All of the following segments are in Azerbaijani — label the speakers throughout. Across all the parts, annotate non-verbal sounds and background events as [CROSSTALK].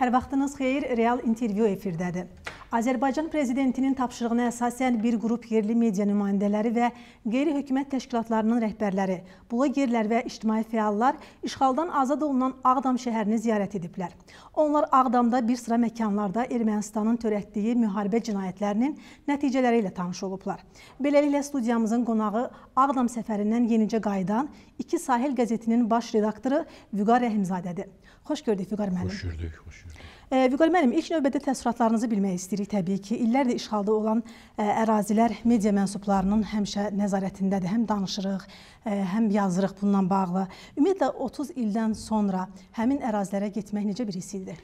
Speaker 1: Hər vaxtınız xeyir, Real intervyu efirdədir. Azərbaycan prezidentinin tapşırığına əsasən bir qrup yerli media nümayəndələri və qeyri-hökumət təşkilatlarının rəhbərləri, blogerlər və ictimai fəallar işğaldan azad olunan Ağdam şəhərini ziyarət ediblər. Onlar Ağdamda bir sıra məkanlarda Ermənistanın törətdiyi müharibə cinayətlərinin nəticələri ilə tanış olublar. Beləliklə studiyamızın qonağı Ağdam səfərindən yenicə qayıdan İki Sahil qəzetinin baş redaktoru Vüqar Rəhimzadədir. Xoş gördük Vüqar müəllim. Xoş gördük, xoş gördük. Vüqar müəllim, ilk növbədə təəssüratlarınızı bilmək istəyirik təbii ki. İllərdir işğalda olan e, ərazilər media mənsublarının həmişə nəzarətindədir. Həm danışırıq, e, həm yazırıq bununla bağlı. Ümumiyyətlə 30 ildən sonra həmin ərazilərə getmək necə bir hiss idi?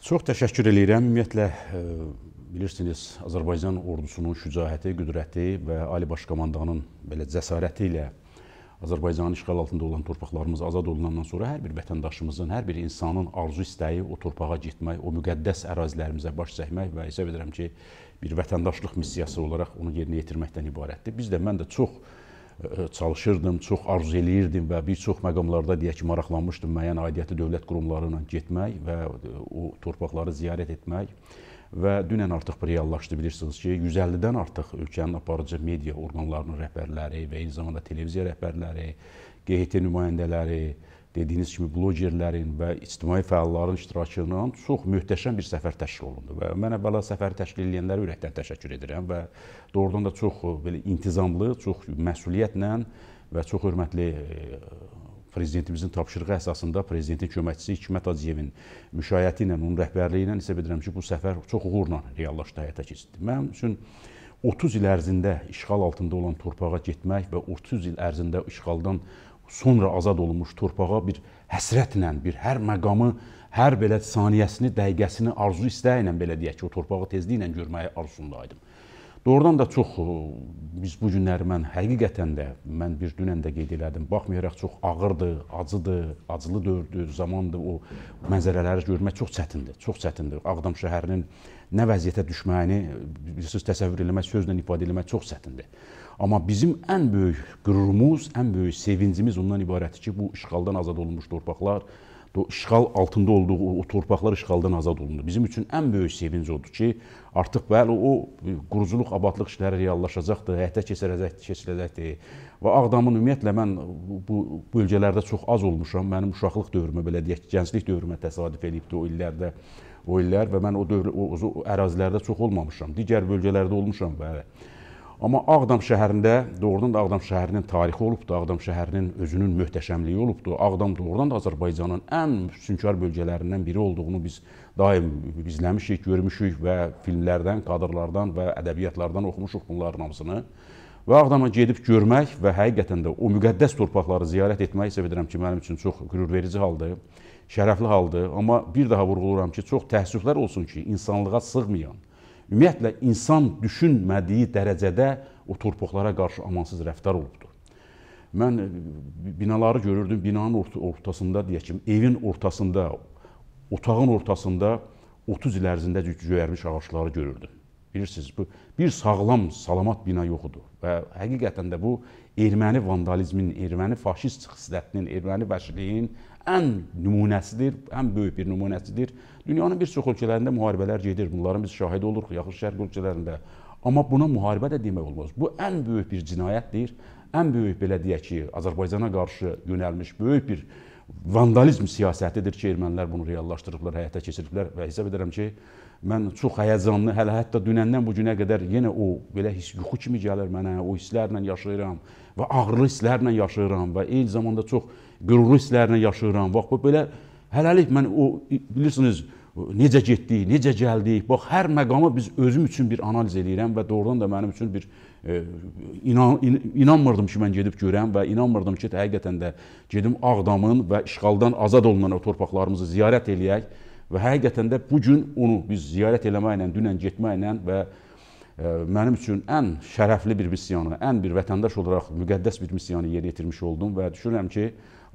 Speaker 2: Çox təşəkkür eləyirəm. Ümumiyyətlə e, bilirsiniz, Azərbaycan ordusunun şücaəti, qüdrəti və Ali Baş Komandanın belə cəsarəti ilə Azərbaycanın işğal altında olan torpaqlarımız azad olunandan sonra hər bir vətəndaşımızın, hər bir insanın arzu istəyi o torpağa getmək, o müqəddəs ərazilərimizə baş çəkmək və hesab edirəm ki, bir vətəndaşlıq missiyası olaraq onu yerinə yetirməkdən ibarətdir. Biz də mən də çox çalışırdım, çox arzu eləyirdim və bir çox məqamlarda deyək ki, maraqlanmışdım müəyyən aidiyyəti dövlət qurumları ilə getmək və o torpaqları ziyarət etmək. Və dünən artıq bu reallaşdı bilirsiniz ki, 150-dən artıq ölkənin aparıcı media orqanlarının rəhbərləri və eyni zamanda televiziya rəhbərləri, QHT nümayəndələri, dediyiniz kimi blogerlərin və ictimai fəalların iştirakından çox möhtəşəm bir səfər təşkil olundu və mən əvvəla səfəri təşkil edənlərə ürəkdən təşəkkür edirəm və doğrudan da çox e, belə intizamlı, çox məsuliyyətlə və çox hörmətli e, prezidentimizin tapşırığı əsasında prezidentin köməkçisi Hikmət Aciyevin müşayiəti ilə, onun rəhbərliyi ilə hesab edirəm ki, bu səfər çox uğurla reallaşdı, həyata keçirdi. Mənim üçün 30 il ərzində işğal altında olan torpağa getmək və 30 il ərzində işğaldan sonra azad olunmuş torpağa bir həsrətlə, bir hər məqamı, hər belə saniyəsini, dəqiqəsini arzu istəyi ilə belə deyək ki, o torpağı tezliklə görməyi arzusundaydım. Doğrudan da çox e, biz bu günləri mən həqiqətən də mən bir dünən də qeyd elədim. Baxmayaraq çox ağırdır, acıdır, acılı dövrdür, zamandır o mənzərələri görmək çox çətindir. Çox çətindir. Ağdam şəhərinin nə vəziyyətə düşməyini bilirsiniz e, təsəvvür eləmək, sözlə ifadə eləmək çox çətindir. Amma bizim ən böyük qürurumuz, ən böyük sevincimiz ondan ibarətdir ki, bu işğaldan azad olunmuş torpaqlar, işğal altında olduğu o torpaqlar işğaldan azad olundu. Bizim üçün ən böyük sevinc odur ki, artıq bəli o e, quruculuq, abadlıq işləri reallaşacaqdır, həyata keçiriləcəkdir, keçiriləcəkdir. Və Ağdamın ümumiyyətlə mən bu bölgələrdə çox az olmuşam. Mənim uşaqlıq dövrümə belə deyək, gənclik dövrümə təsadüf elibdi o illərdə. O illər və mən o dövr o, o ərazilərdə çox olmamışam. Digər bölgələrdə olmuşam bəli. Amma Ağdam şəhərində doğrudan da Ağdam şəhərinin tarixi olubdu, Ağdam şəhərinin özünün möhtəşəmliyi olubdu. Ağdam doğrudan da Azərbaycanın ən sünkar bölgələrindən biri olduğunu biz daim izləmişik, görmüşük və filmlərdən, kadrlardan və ədəbiyyatlardan oxumuşuq bunların hamısını. Və Ağdama gedib görmək və həqiqətən də o müqəddəs torpaqları ziyarət etmək isə edirəm ki, mənim üçün çox qürurverici haldır, şərəfli haldır. Amma bir daha vurğuluram ki, çox təəssüflər olsun ki, insanlığa sığmayan, ümumiyyətlə insan düşünmədiyi dərəcədə o torpaqlara qarşı amansız rəftar olubdur. Mən e, binaları görürdüm, binanın ortasında deyək ki, evin ortasında, otağın ortasında 30 il ərzində göyərmiş ağacları görürdüm. Bilirsiniz, bu bir sağlam, salamat bina yoxudur. Və həqiqətən də bu erməni vandalizmin, erməni faşist xislətinin, erməni vəhşiliyin ən nümunəsidir, ən böyük bir nümunəsidir. Dünyanın bir çox ölkələrində müharibələr gedir. Bunların biz şahid oluruq yaxın şərq ölkələrində. Amma buna müharibə də demək olmaz. Bu ən böyük bir cinayətdir. Ən böyük belə deyək ki, Azərbaycana qarşı yönəlmiş böyük bir vandalizm siyasətidir ki, ermənilər bunu reallaşdırıblar, həyata keçiriblər və hesab edirəm ki, mən çox həyəcanlı, hələ hətta dünəndən bu günə qədər yenə o belə his yuxu kimi gəlir mənə, o hisslərlə yaşayıram və ağrılı hisslərlə yaşayıram və eyni zamanda çox qürurlu hisslərlə yaşayıram. Bax, bu belə hələlik mən o bilirsiniz necə getdik, necə gəldik. Bax, hər məqamı biz özüm üçün bir analiz edirəm və doğrudan da mənim üçün bir e, inan, in, inanmırdım ki, mən gedib görəm və inanmırdım ki, həqiqətən də gedim Ağdamın və işğaldan azad olunan o torpaqlarımızı ziyarət eləyək və həqiqətən də bu gün onu biz ziyarət eləməklə, dünən getməklə və e, mənim üçün ən şərəfli bir missiyanı, ən bir vətəndaş olaraq müqəddəs bir missiyanı yerinə yetirmiş oldum və düşünürəm ki,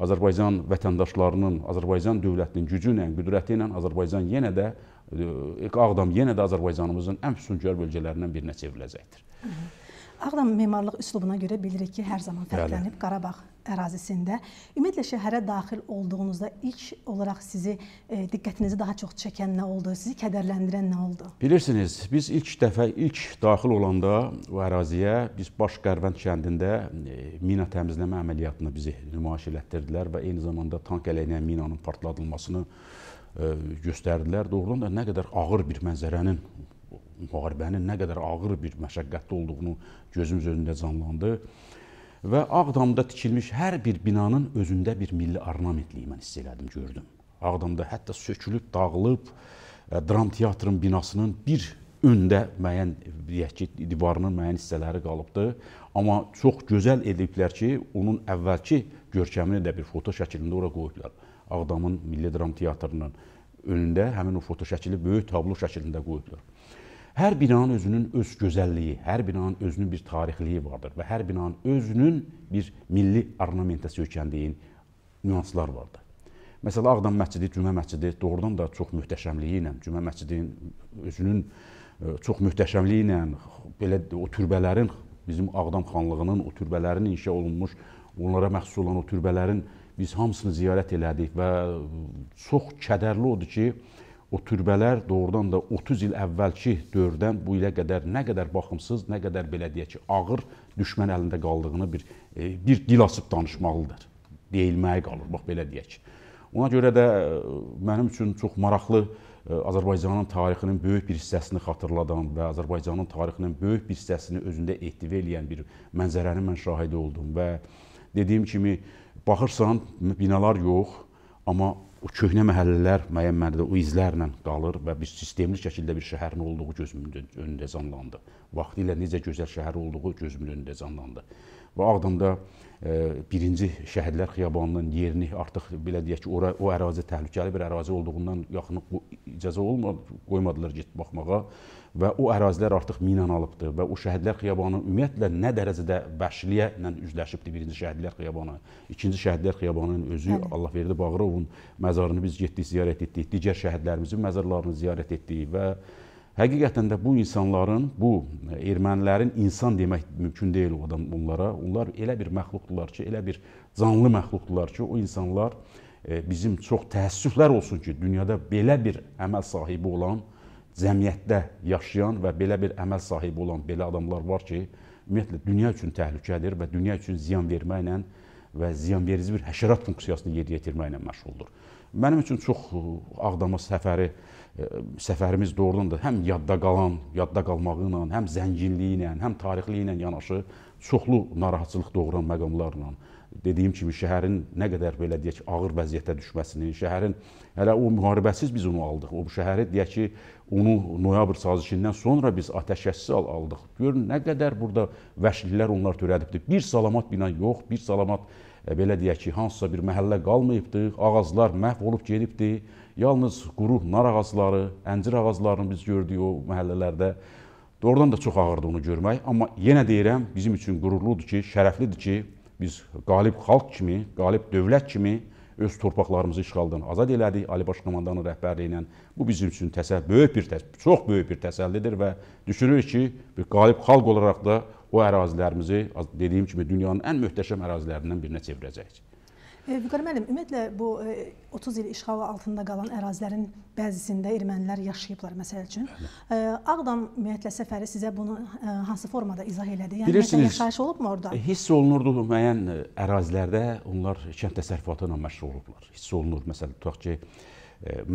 Speaker 2: Azərbaycan vətəndaşlarının, Azərbaycan dövlətinin gücü ilə, qüdrəti ilə Azərbaycan yenə də e, Ağdam yenə də Azərbaycanımızın ən füsunkar bölgələrindən birinə çevriləcəkdir. Hı -hı.
Speaker 1: Ağdam memarlıq üslubuna görə bilirik ki, hər zaman fərqlənib Bəli. Qarabağ ərazisində. Ümumiyyətlə şəhərə daxil olduğunuzda ilk olaraq sizi e, diqqətinizi daha çox çəkən nə oldu? Sizi kədərləndirən nə oldu?
Speaker 2: Bilirsiniz, biz ilk dəfə ilk daxil olanda o əraziyə biz Baş Qərvənd kəndində e, mina təmizləmə əməliyyatını bizi nümayiş elətdirdilər və eyni zamanda tank əleyhinə minanın partladılmasını e, göstərdilər. Doğrudan da nə qədər ağır bir mənzərənin müharibənin nə qədər ağır bir məşəqqətli olduğunu gözümüz önündə canlandı və Ağdamda tikilmiş hər bir binanın özündə bir milli ornamentliyi mən hiss elədim, gördüm. Ağdamda hətta sökülüb, dağılıb e, dram teatrın binasının bir öndə müəyyən deyək ki, divarının müəyyən hissələri qalıbdı, amma çox gözəl ediblər ki, onun əvvəlki görkəmini də bir foto şəklində ora qoyublar. Ağdamın Milli Dram Teatrının önündə həmin o foto şəkli böyük tablo şəklində qoyublar. Hər binanın özünün öz gözəlliyi, hər binanın özünün bir tarixliyi vardır və hər binanın özünün bir milli ornamentasiya söykəndiyin nüanslar vardır. Məsələn, Ağdam məscidi, Cümə məscidi doğrudan da çox möhtəşəmliyi ilə, Cümə məscidinin özünün e, çox möhtəşəmliyi ilə, belə o türbələrin, bizim Ağdam xanlığının o türbələrinin inşa olunmuş, onlara məxsus olan o türbələrin biz hamısını ziyarət elədik və çox kədərli odur ki, o türbələr doğrudan da 30 il əvvəlki dövrdən bu ilə qədər nə qədər baxımsız, nə qədər belə deyək ki, ağır düşmən əlində qaldığını bir e, bir dil açıb danışmalıdır. Deyilməyə qalır, bax belə deyək. Ona görə də e, mənim üçün çox maraqlı e, Azərbaycanın tarixinin böyük bir hissəsini xatırladan və Azərbaycanın tarixinin böyük bir hissəsini özündə ehtiva eləyən bir mənzərənin mən şahidi oldum və dediyim kimi baxırsan binalar yox, amma o köhnə məhəllələr müəyyən mənada o izlərlə qalır və bir sistemli şəkildə bir şəhərin olduğu gözümün önündə canlandı. Vaxtilə necə gözəl şəhər olduğu gözümün önündə canlandı. Və Ağdamda birinci şəhərlər xiyabanının yerini artıq belə deyək ki, ora o ərazi təhlükəli bir ərazi olduğundan yaxın icazə olmadı, qoymadılar getib baxmağa və o ərazilər artıq minanılıbdı və o şəhərlər xiyabanı ümumiyyətlə nə dərəcədə vəhşiliyə üzləşibdi birinci şəhərlər xiyabanı. İkinci şəhərlər xiyabanının özü Həli. Allah verdi Bağırovun məzarını biz getdik ziyarət etdik, digər şəhərlərimizin məzarlarını ziyarət etdik və Həqiqətən də bu insanların, bu e, ermənilərin insan demək mümkün deyil o adam onlara. Onlar elə bir məxluqdurlar ki, elə bir canlı məxluqdurlar ki, o insanlar e, bizim çox təəssüflər olsun ki, dünyada belə bir əməl sahibi olan, cəmiyyətdə yaşayan və belə bir əməl sahibi olan belə adamlar var ki, ümumiyyətlə dünya üçün təhlükədir və dünya üçün ziyan verməklə və ziyanverici bir həşərat funksiyasını yerinə yetirməklə məşğuldur. Mənim üçün çox Ağdama səfəri e, səfərimiz doğrudan da həm yadda qalan, yadda qalmağı ilə, həm zənginliyi ilə, həm tarixi ilə yanaşı çoxlu narahatçılıq doğuran məqamlarla dediyim kimi şəhərin nə qədər belə deyək ağır vəziyyətə düşməsini, şəhərin hələ o müharibəsiz biz onu aldıq. O şəhəri deyək ki, onu noyabr sazişindən sonra biz atəşkəssiz aldıq. Görün nə qədər burada vəhşiliklər onlar törədibdi. Bir salamat bina yox, bir salamat e, belə deyək ki, hansısa bir məhəllə qalmayıbdı. Ağaclar məhv olub gedibdi. Yalnız quru nar ağacları, əncir ağaclarını biz gördük o məhəllələrdə. Doğrudan da çox ağırdı onu görmək, amma yenə deyirəm, bizim üçün qürurludur ki, şərəflidir ki, biz qalib xalq kimi, qalib dövlət kimi öz torpaqlarımızı işğaldan azad elədik Ali Baş Komandanın rəhbərliyi ilə. Bu bizim üçün təsəlli, böyük bir təsəlli, çox böyük bir təsəllidir və düşünürük ki, bir qalib xalq olaraq da o ərazilərimizi, dediyim kimi, dünyanın ən möhtəşəm ərazilərindən birinə çevirəcəyik.
Speaker 1: Vüqar müəllim, ümumiyyətlə bu 30 e, il işğal altında qalan ərazilərin bəzisində ermənilər yaşayıblar məsəl üçün. Ağdam ümumiyyətlə səfəri sizə bunu e, hansı formada izah elədi? Yəni Bilirsiniz, yaşayış olubmu orada? E,
Speaker 2: hiss olunurdu müəyyən ərazilərdə onlar kənd təsərrüfatı ilə məşğul olublar. Hiss olunur məsələn tutaq ki,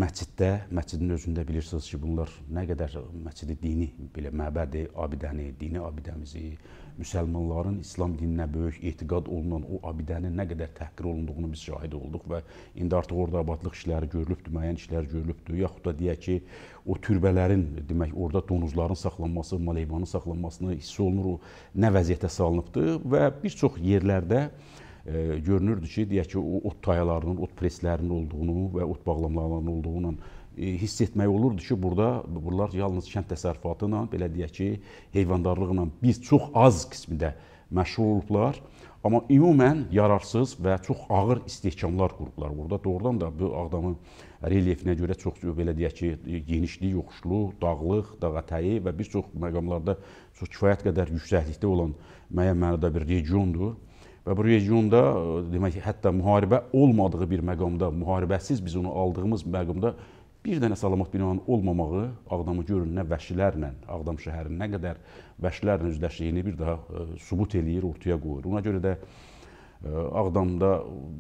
Speaker 2: məsciddə, məscidin özündə bilirsiniz ki, bunlar nə qədər məscidi dini, belə məbədi, abidəni, dini abidəmizi, müsəlmanların İslam dininə böyük etiqad olunan o abidənin nə qədər təhqir olunduğunu biz şahid olduq və indi artıq orada abadlıq işləri görülübdür, müəyyən işlər görülübdür. Yaxud da deyək ki, o türbələrin, demək, orada donuzların saxlanması, maleybanın saxlanmasını hiss olunur, o nə vəziyyətə salınıbdır və bir çox yerlərdə görünürdü ki, deyək ki, o ot tayalarının, ot preslərinin olduğunu və ot bağlamlarının olduğunu e, hiss etmək olurdu ki, burada bunlar yalnız kənd təsərrüfatı ilə, belə deyək ki, heyvandarlıqla biz çox az qismində məşğul olublar. Amma ümumən yararsız və çox ağır istehkamlar qurublar burada. Doğrudan da bu Ağdamın relyefinə görə çox belə deyək ki, genişlik, yoxuşlu, dağlıq, dağ ətəyi və bir çox məqamlarda çox kifayət qədər yüksəklikdə olan müəyyən mənada bir regiondur. Və bu regionda e, demək ki, hətta müharibə olmadığı bir məqamda, müharibəsiz biz onu aldığımız məqamda bir dənə salamat binanın olmamağı Ağdamı görün nə vəhşilərlə, Ağdam şəhərinin nə qədər vəhşilərlə üzləşdiyini bir daha e, sübut eləyir, ortaya qoyur. Ona görə də e, Ağdamda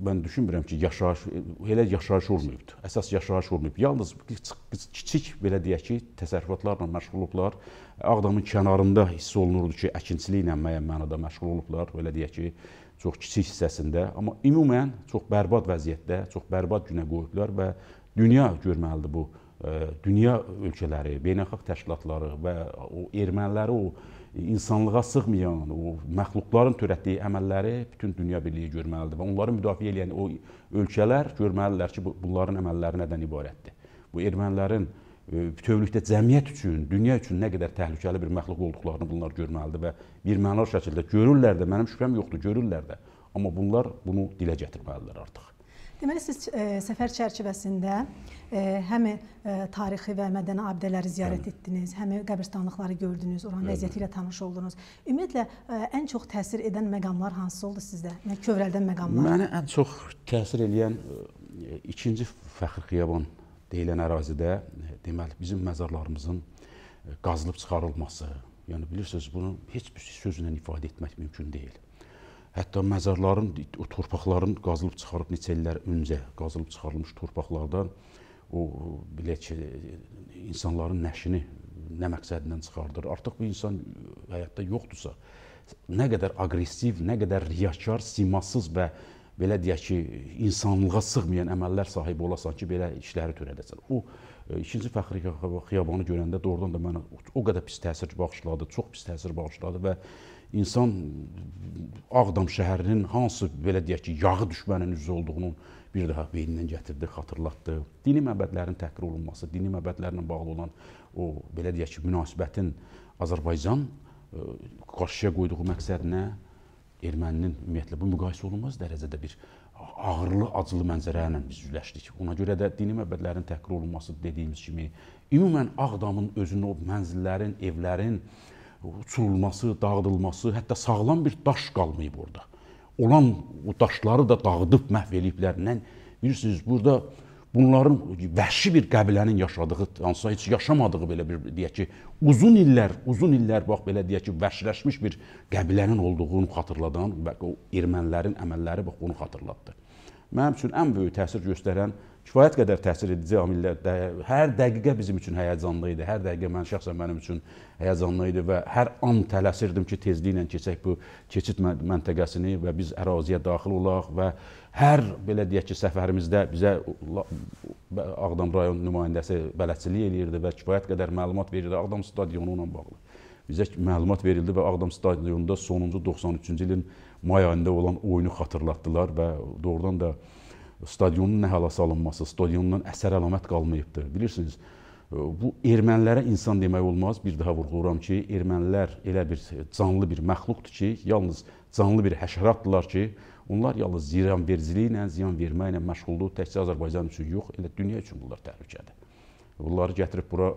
Speaker 2: mən düşünmürəm ki, yaşayış elə yaşayış olmayıbdı. Əsas yaşayış olmayıb. Yalnız kiçik belə deyək ki, təsərrüfatlarla məşğul olublar. Ağdamın kənarında hiss olunurdu ki, əkinçiliklə müəyyən mənada məşğul olublar, belə deyək ki, çox kiçik hissəsində, amma ümumən çox bərbad vəziyyətdə, çox bərbad günə qoyublar və dünya görməlidir bu e, dünya ölkələri, beynəlxalq təşkilatları və o erməniləri o insanlığa sığmayan o məxluqların törətdiyi əməlləri bütün dünya birliyi görməlidir və onları müdafiə edən o ölkələr görməlidirlər ki, bunların əməlləri nədən ibarətdir. Bu ermənilərin bütövlükdə cəmiyyət üçün, dünya üçün nə qədər təhlükəli bir məxluq olduqlarını bunlar görməlidir və bir mənar şəkildə görürlər də, mənim şübhəm yoxdur, görürlər də. Amma bunlar bunu dilə gətirməlidirlər artıq.
Speaker 1: Deməli siz e, səfər çərçivəsində e, həm e, tarixi və mədəni abidələri ziyarət Bəli. etdiniz, həm qəbirstanlıqları gördünüz, oranın vəziyyəti ilə tanış oldunuz. Ümumiyyətlə e, ən çox təsir edən məqamlar hansısı oldu sizdə? Yəni kövrəldən məqamlar. Mənə
Speaker 2: ən çox təsir edən e, ikinci Fəxri Xiyaban deyilən ərazidə e, deməli bizim məzarlarımızın e, qazılıb çıxarılması, yəni bilirsiniz bunu heç bir sözlə ifadə etmək mümkün deyil. Hətta məzarların, o torpaqların qazılıb çıxarıb neçə illər öncə qazılıb çıxarılmış torpaqlardan o bilək ki, e, insanların nəşini nə məqsədindən çıxardır. Artıq bu insan həyatda yoxdursa, nə qədər aqressiv, nə qədər riyakar, simasız və e, belə deyək ki, insanlığa sığmayan əməllər sahibi olasan ki, belə işləri törədəsən. O e, ikinci fəxri xiyabanı görəndə doğrudan da mənə o qədər pis təsir bağışladı, çox pis təsir bağışladı və insan Ağdam şəhərinin hansı belə deyək ki, yağı düşmənin üzü olduğunu bir daha beynindən gətirdi, xatırlatdı. Dini məbədlərin təhqir olunması, dini məbədlərlə bağlı olan o belə deyək ki, münasibətin Azərbaycan e, qarşıya qoyduğu məqsəd nə? erməninin ümumiyyətlə bu müqayisə olunmaz dərəcədə bir ağırlı, acılı mənzərə ilə biz üzləşdik. Ona görə də dini məbədlərin təhqir olunması dediyimiz kimi, ümumən Ağdamın özünün o mənzillərin, evlərin uçurulması, dağıdılması, hətta sağlam bir daş qalmayıb orada. Olan o daşları da dağıdıb məhv eliblər. Nə bilirsiniz, burada bunların vəhşi bir qəbilənin yaşadığı, hansısa heç yaşamadığı belə bir deyək ki, uzun illər, uzun illər bax belə deyək ki, vəhşiləşmiş bir qəbilənin olduğunu xatırladan və o ermənilərin əməlləri bax bunu xatırlatdı. Mənim üçün ən böyük təsir göstərən kifayət qədər təsir edici amillər də, hər dəqiqə bizim üçün həyəcanlı idi. Hər dəqiqə mən şəxsən mənim üçün həyəcanlı idi və hər an tələsirdim ki, tezliklə keçək bu keçid məntəqəsini və biz əraziyə daxil olaq və hər belə deyək ki, səfərimizdə bizə Ağdam rayon nümayəndəsi bələdçilik eləyirdi və kifayət qədər məlumat verirdi Ağdam stadionu ilə bağlı. Bizə məlumat verildi və Ağdam stadionunda sonuncu 93-cü ilin may ayında olan oyunu xatırlatdılar və doğrudan da stadionun nə hala salınması, stadiondan əsər əlamət qalmayıbdır. Bilirsiniz, bu ermənilərə insan demək olmaz. Bir daha vurğuluram ki, ermənilər elə bir canlı bir məxluqdur ki, yalnız canlı bir həşəratdırlar ki, onlar yalnız ziyanvericiliklə, ziyan verməklə məşğuldur. Təkcə Azərbaycan üçün yox, elə dünya üçün bunlar təhlükədir. Bunları gətirib bura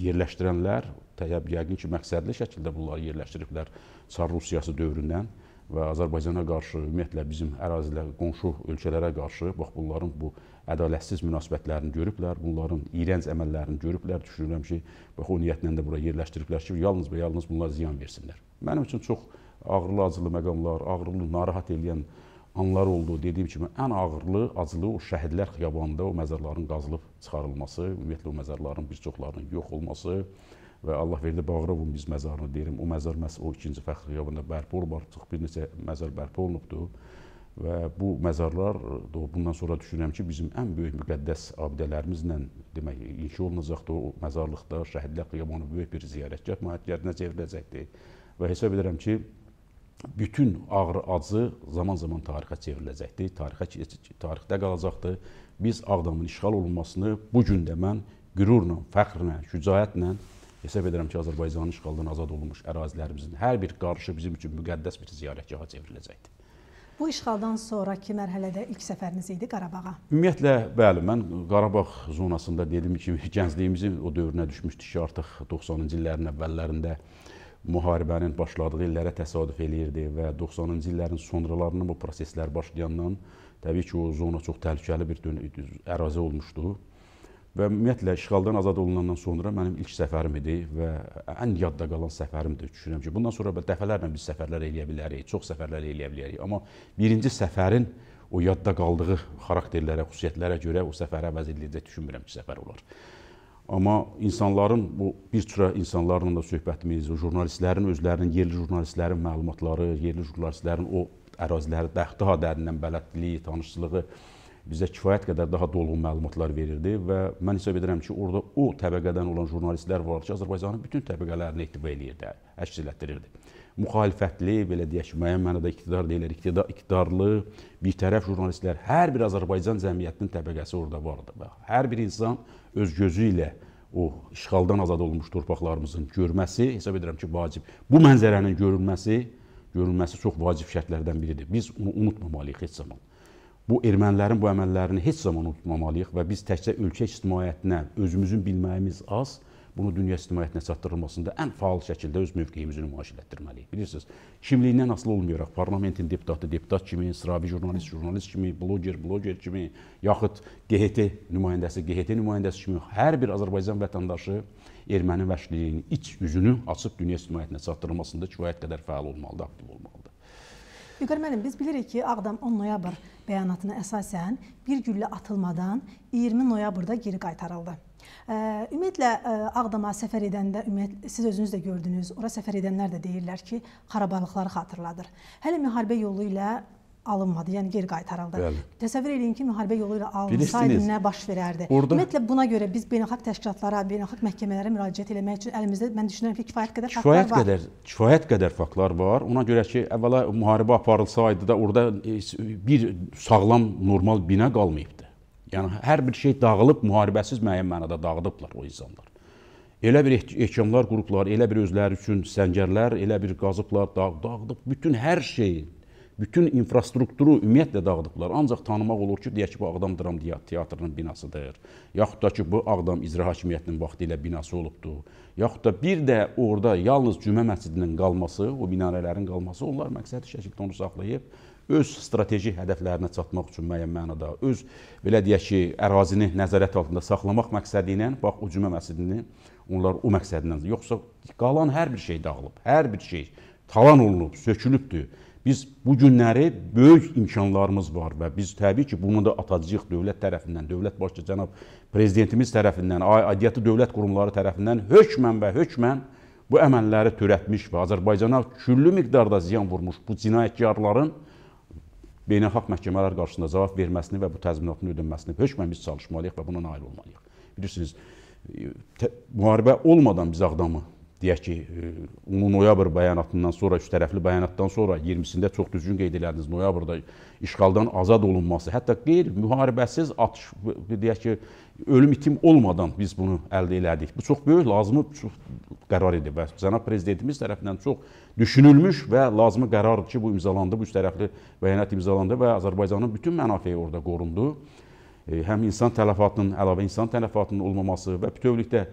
Speaker 2: yerləşdirənlər, yəqin ki, məqsədli şəkildə bunları yerləşdiriblər Çar Rusiyası dövründən və Azərbaycana qarşı, ümumiyyətlə bizim ərazilə, qonşu ölkələrə qarşı, bax bunların bu ədalətsiz münasibətlərini görüblər, bunların iyrənc əməllərini görüblər. Düşünürəm ki, bax o niyyətlə də bura yerləşdiriblər ki, yalnız və yalnız bunlar ziyan versinlər. Mənim üçün çox ağrılı acılı məqamlar, ağrılı narahat eləyən anlar oldu. Dediyim kimi ən ağırlı, acılı o şəhidlər xiyabanında o məzarların qazılıb çıxarılması, ümumiyyətlə o məzarların bir çoxlarının yox olması, və Allah verdi Bağırovun biz məzarını deyirəm. O məzar məhz o ikinci fəxr xiyabında bərpa olub, artıq bir neçə məzar bərpa olunubdur. Və bu məzarlar bundan sonra düşünürəm ki, bizim ən böyük müqəddəs abidələrimizlə demək inşa olunacaqdır. O məzarlıqda şəhidlər xiyabanı böyük bir ziyarətgah mahiyyətlərinə çevriləcəkdir. Və hesab edirəm ki, bütün ağrı, acı zaman-zaman tarixə çevriləcəkdir, tarixə tarixdə qalacaqdır. Biz Ağdamın işğal olunmasını bu gün də mən qürurla, fəxrlə, şücaətlə Hesab edirəm ki, Azərbaycanın işğaldan azad olunmuş ərazilərimizin hər bir qarışı bizim üçün müqəddəs bir ziyarətgaha çevriləcəkdir.
Speaker 1: Bu işğaldan sonrakı mərhələdə ilk səfəriniz idi Qarabağa.
Speaker 2: Ümumiyyətlə, bəli, mən Qarabağ zonasında dediyim kimi [LAUGHS] gəncliyimizin o dövrünə düşmüşdü ki, artıq 90-cı illərin əvvəllərində müharibənin başladığı illərə təsadüf eləyirdi və 90-cı illərin sonralarında bu proseslər başlayandan təbii ki, o zona çox təhlükəli bir ərazi olmuşdu. Və ümumiyyətlə işğaldan azad olunandan sonra mənim ilk səfərim idi və ən yadda qalan səfərimdir. Düşünürəm ki, bundan sonra dəfələrlə biz səfərlər eləyə bilərik, çox səfərlər eləyə bilərik. Amma birinci səfərin o yadda qaldığı xarakterlərə, xüsusiyyətlərə görə o səfərə əvəz ediləcək düşünmürəm ki, səfər olar. Amma insanların bu bir sıra insanlarla da söhbətimiz, jurnalistlərin özlərinin, yerli jurnalistlərin məlumatları, yerli jurnalistlərin o əraziləri daha dərindən bələdliyi, tanışçılığı bizə kifayət qədər daha dolğun məlumatlar verirdi və mən hesab edirəm ki, orada o təbəqədən olan jurnalistlər var ki, Azərbaycanın bütün təbəqələrini ehtiva eləyirdi, əks etdirirdi. Müxalifətli, belə deyək ki, müəyyən mənada iqtidar deyirlər, iqtidar, iqtidarlı, bir tərəf jurnalistlər, hər bir Azərbaycan cəmiyyətinin təbəqəsi orada vardı və hər bir insan öz gözü ilə o işğaldan azad olunmuş torpaqlarımızın görməsi, hesab edirəm ki, vacib. Bu mənzərənin görülməsi, görülməsi çox vacib şərtlərdən biridir. Biz onu unutmamalıyıq heç zaman bu ermənilərin bu əməllərini heç zaman unutmamalıyıq və biz təkcə ölkə ictimaiyyətinə özümüzün bilməyimiz az, bunu dünya ictimaiyyətinə çatdırılmasında ən faal şəkildə öz mövqeyimizi nümayiş etdirməliyik. Bilirsiniz, kimliyindən asılı olmayaraq parlamentin deputatı deputat kimi, sıravi jurnalist jurnalist kimi, bloger bloger kimi, yaxud QHT nümayəndəsi QHT nümayəndəsi kimi hər bir Azərbaycan vətəndaşı erməni vəşliliyinin iç üzünü açıb dünya ictimaiyyətinə çatdırılmasında kifayət qədər fəal olmalıdır, aktiv olmalıdır.
Speaker 1: Vüqar müəllim, biz bilirik ki, Ağdam 10 noyabr bəyanatına əsasən bir güllə atılmadan 20 noyabrda geri qaytarıldı. Ümumiyyətlə Ağdama səfər edəndə ümumiyyət siz özünüz də gördünüz. Ora səfər edənlər də deyirlər ki, xarabalıqları xatırladır. Hələ müharibə yolu ilə alınmadı, yəni geri qaytarıldı. Bəli. Təsəvvür eləyin ki, müharibə yolu ilə alınsaydı nə baş verərdi? Orada... Ümumiyyətlə buna görə biz beynəlxalq təşkilatlara, beynəlxalq məhkəmələrə müraciət etmək üçün əlimizdə mən düşünürəm ki, kifayət qədər kifayət faktlar qədər,
Speaker 2: var. Kifayət qədər faktlar var. Ona görə ki, əvvəla müharibə aparılsaydı da orada e, bir sağlam, normal bina qalmayıbdı. Yəni hər bir şey dağılıb, müharibəsiz müəyyən mənada dağıdıblar o insanlar. Elə bir ehkamlar qurublar, elə bir özləri üçün səngərlər, elə bir qazıblar, dağ, dağıdıb bütün hər şeyi bütün infrastrukturu ümumiyyətlə dağıdıblar. Ancaq tanımaq olur ki, deyək ki, bu Ağdam Dram Teatrının binasıdır. Yaxud da ki, bu Ağdam İcra Hakimiyyətinin vaxtı ilə binası olubdu. Yaxud da bir də orada yalnız Cümə məscidinin qalması, o minarələrin qalması, onlar məqsədi şəkildə onu saxlayıb öz strateji hədəflərinə çatmaq üçün müəyyən mənada, öz belə deyək ki, ərazini nəzarət altında saxlamaq məqsədi ilə bax o Cümə məscidini onlar o məqsədlə, yoxsa qalan hər bir şey dağılıb, hər bir şey talan olunub, sökülübdür. Biz bu günləri böyük imkanlarımız var və biz təbii ki, bunu da atacağıq dövlət tərəfindən, dövlət başçı cənab prezidentimiz tərəfindən, aidiyyəti dövlət qurumları tərəfindən hökmən və hökmən bu əməlləri törətmiş və Azərbaycana küllü miqdarda ziyan vurmuş bu cinayətkarların beynəlxalq məhkəmələr qarşısında cavab verməsini və bu təzminatın ödənməsini hökmən biz çalışmalıyıq və buna nail olmalıyıq. Bilirsiniz, müharibə olmadan biz Ağdamı deyək ki, e, onu noyabr bəyanatından sonra, üç tərəfli bəyanatdan sonra 20-sində çox düzgün qeyd elədiniz, noyabrda işğaldan azad olunması, hətta qeyri-müharibəsiz atış, deyək ki, ölüm itim olmadan biz bunu əldə elədik. Bu çox böyük, lazımı çox qərar idi və cənab prezidentimiz tərəfindən çox düşünülmüş və lazımı qərardır ki, bu imzalandı, bu üç tərəfli bəyanat imzalandı və Azərbaycanın bütün mənafeyi orada qorundu. E, həm insan tələfatının, əlavə insan tələfatının olmaması və bütövlükdə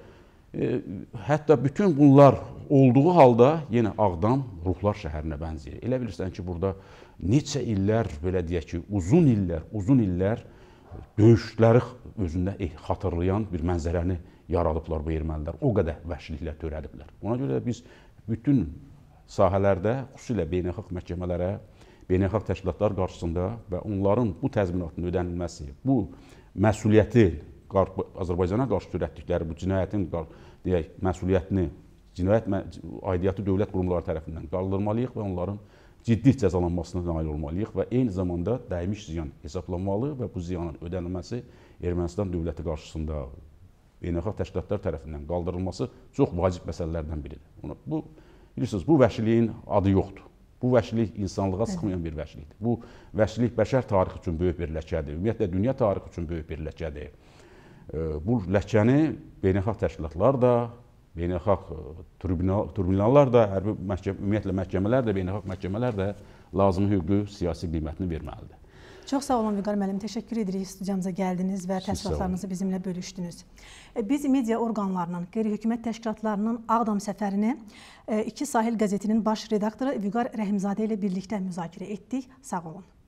Speaker 2: E, hətta bütün bunlar olduğu halda yenə Ağdam ruhlar şəhərinə bənzəyir. Elə bilirsən ki, burada neçə illər, belə deyək ki, uzun illər, uzun illər döyüşləri özündə eh, xatırlayan bir mənzərəni yaradıblar bu ermənilər. O qədər vəhşiliklər törədiblər. Ona görə də biz bütün sahələrdə, xüsusilə beynəlxalq məhkəmələrə, beynəlxalq təşkilatlar qarşısında və onların bu təzminatının ödənilməsi, bu məsuliyyəti Azərbaycana qarşı törətdikləri bu cinayətin deyək, məsuliyyətini, cinayət aidiyyatı dövlət qurumları tərəfindən qaldırmalıyıq və onların ciddi cəzalanmasına nail olmalıyıq və eyni zamanda dəymiş ziyan hesablanmalı və bu ziyanın ödənilməsi Ermənistan dövləti qarşısında beynəlxalq təşkilatlar tərəfindən qaldırılması çox vacib məsələlərdən biridir. Bu bilirsiniz, bu vəhşiliyin adı yoxdur. Bu vəhşilik insanlığa sıxmayan bir vəhşilikdir. Bu vəhşilik bəşər tarixi üçün böyük bir ləkədir. Ümumiyyətlə dünya tarixi üçün böyük bir ləkədir bu ləkəni beynəlxalq təşkilatlar da, beynəlxalq e, tribunal, tribunallar da, hərbi məhkəmə, ümumiyyətlə məhkəmələr də, beynəlxalq məhkəmələr də lazımi hüquqi siyasi qiymətini verməlidir.
Speaker 1: Çox sağ olun Vüqar müəllim. Təşəkkür edirik studiyamıza gəldiniz və təəssüratlarınızı bizimlə bölüşdünüz. E, biz media orqanlarının, qeyri-hökumət təşkilatlarının Ağdam səfərini e, iki sahil qəzetinin baş redaktoru Vüqar Rəhimzadə ilə birlikdə müzakirə etdik. Sağ olun.